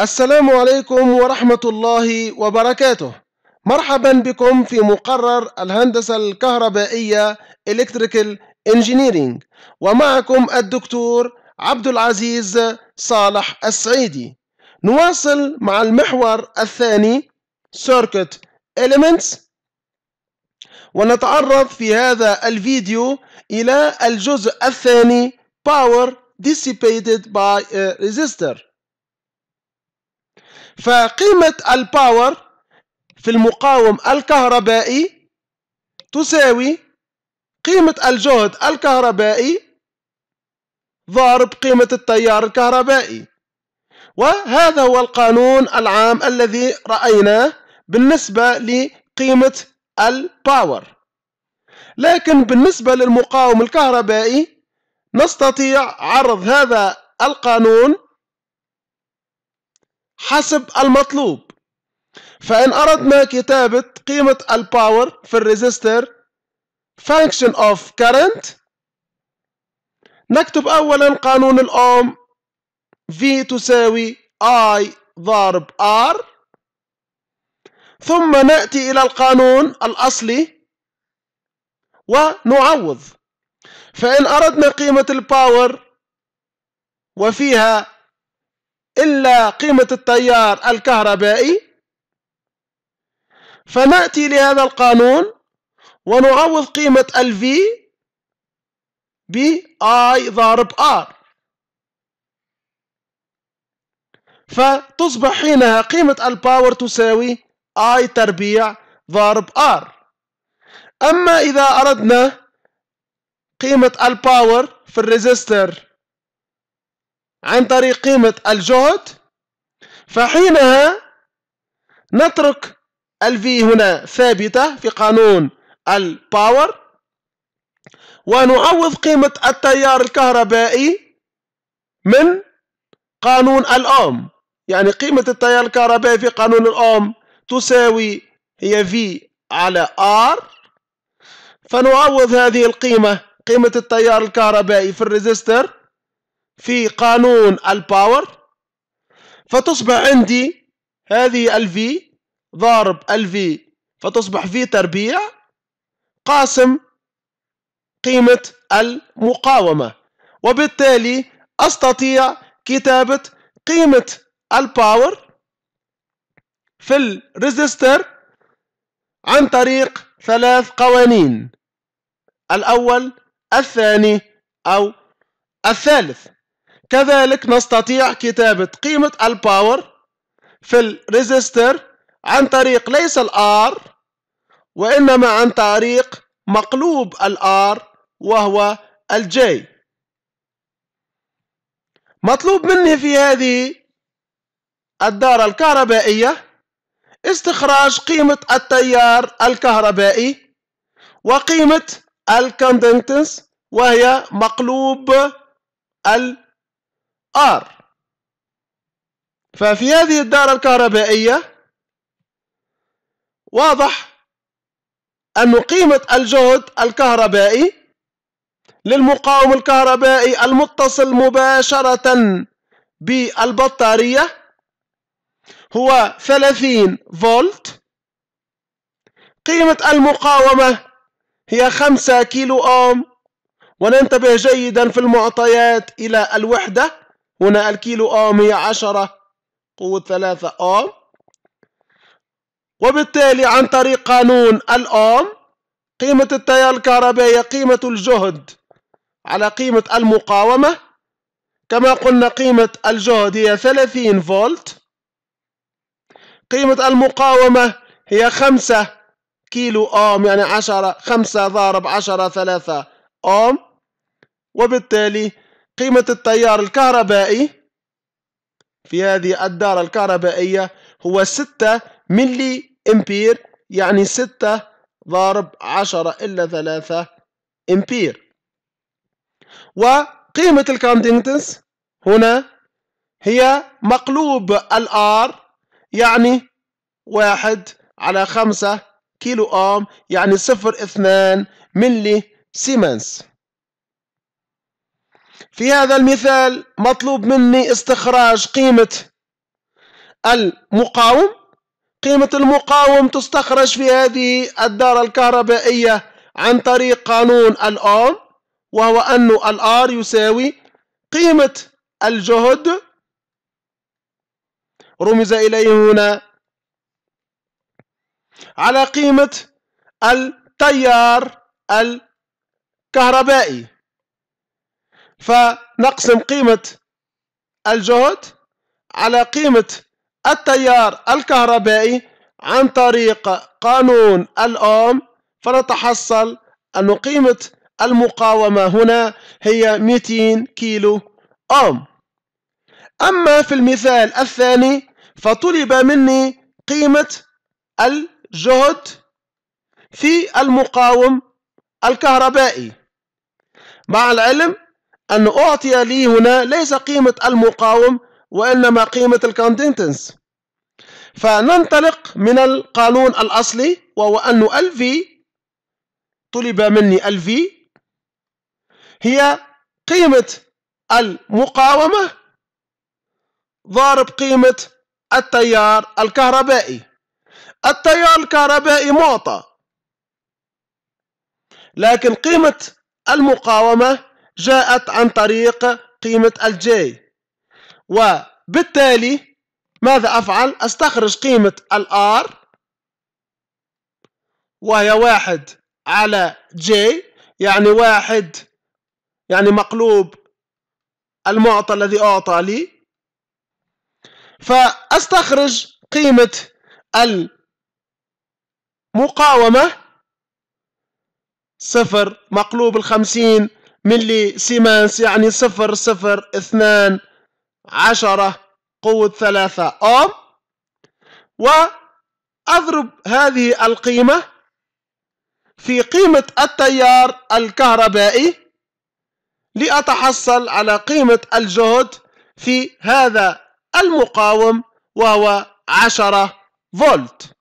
السلام عليكم ورحمة الله وبركاته مرحبا بكم في مقرر الهندسة الكهربائية Electrical Engineering ومعكم الدكتور عبد العزيز صالح السعيدي نواصل مع المحور الثاني Circuit Elements ونتعرض في هذا الفيديو إلى الجزء الثاني Power Dissipated by a Resistor فقيمة الباور في المقاوم الكهربائي تساوي قيمة الجهد الكهربائي ضارب قيمة التيار الكهربائي وهذا هو القانون العام الذي رأيناه بالنسبة لقيمة الباور لكن بالنسبة للمقاوم الكهربائي نستطيع عرض هذا القانون حسب المطلوب فإن أردنا كتابة قيمة الباور في الريزستور function of current نكتب أولا قانون الأوم V تساوي I ضارب R ثم نأتي إلى القانون الأصلي ونعوض فإن أردنا قيمة الباور وفيها إلا قيمة التيار الكهربائي فنأتي لهذا القانون ونعوض قيمة ال V ب I ضارب R فتصبح حينها قيمة الباور تساوي I تربيع ضارب R أما إذا أردنا قيمة الباور في الريزيستر عن طريق قيمة الجهد فحينها نترك الـ V هنا ثابتة في قانون الباور ونعوض قيمة التيار الكهربائي من قانون الأوم يعني قيمة التيار الكهربائي في قانون الأوم تساوي هي V على R فنعوض هذه القيمة قيمة التيار الكهربائي في الريزستر في قانون الباور فتصبح عندي هذه الفي ضارب V فتصبح في تربيع قاسم قيمة المقاومة وبالتالي أستطيع كتابة قيمة الباور في الريزستر عن طريق ثلاث قوانين الأول الثاني أو الثالث كذلك نستطيع كتابة قيمة الباور في الريزستر عن طريق ليس الار وإنما عن طريق مقلوب الار وهو الجي مطلوب مني في هذه الدارة الكهربائية استخراج قيمة التيار الكهربائي وقيمة الكندنتنس وهي مقلوب الجي R ففي هذه الدارة الكهربائية واضح أن قيمة الجهد الكهربائي للمقاوم الكهربائي المتصل مباشرة بالبطارية هو 30 فولت قيمة المقاومة هي 5 كيلو أوم وننتبه جيدا في المعطيات إلى الوحدة هنا الكيلو هي آه عشرة قوة 3 اوم وبالتالي عن طريق قانون الآم قيمة التيار الكهربائية قيمة الجهد على قيمة المقاومة كما قلنا قيمة الجهد هي 30 فولت قيمة المقاومة هي 5 كيلو أوم يعني 10 5 ضارب 10 3 أوم وبالتالي قيمة التيار الكهربائي في هذه الدارة الكهربائية هو 6 ملي امبير يعني 6 ضارب 10 إلا 3 امبير وقيمة الكاندينتنس هنا هي مقلوب الار يعني واحد على خمسة كيلو أوم يعني صفر اثنان ملي سيمنز في هذا المثال مطلوب مني استخراج قيمة المقاوم قيمة المقاوم تستخرج في هذه الدارة الكهربائية عن طريق قانون الأوم وهو أن الآر يساوي قيمة الجهد رمز إليه هنا على قيمة التيار الكهربائي فنقسم قيمة الجهد على قيمة التيار الكهربائي عن طريق قانون الأوم فنتحصل أن قيمة المقاومة هنا هي 200 كيلو أوم أما في المثال الثاني فطلب مني قيمة الجهد في المقاوم الكهربائي مع العلم أن أعطي لي هنا ليس قيمة المقاوم وإنما قيمة الكوندنتنس فننطلق من القانون الأصلي وهو أن LV طلب مني LV هي قيمة المقاومة ضارب قيمة التيار الكهربائي التيار الكهربائي معطى لكن قيمة المقاومة جاءت عن طريق قيمة الجي وبالتالي ماذا أفعل؟ أستخرج قيمة الآر وهي واحد على جي يعني واحد يعني مقلوب المعطى الذي أعطى لي فأستخرج قيمة المقاومة صفر مقلوب الخمسين ملي سيمانس يعني صفر صفر اثنان عشرة قوة ثلاثة أوم وأضرب هذه القيمة في قيمة التيار الكهربائي لأتحصل على قيمة الجهد في هذا المقاوم وهو عشرة فولت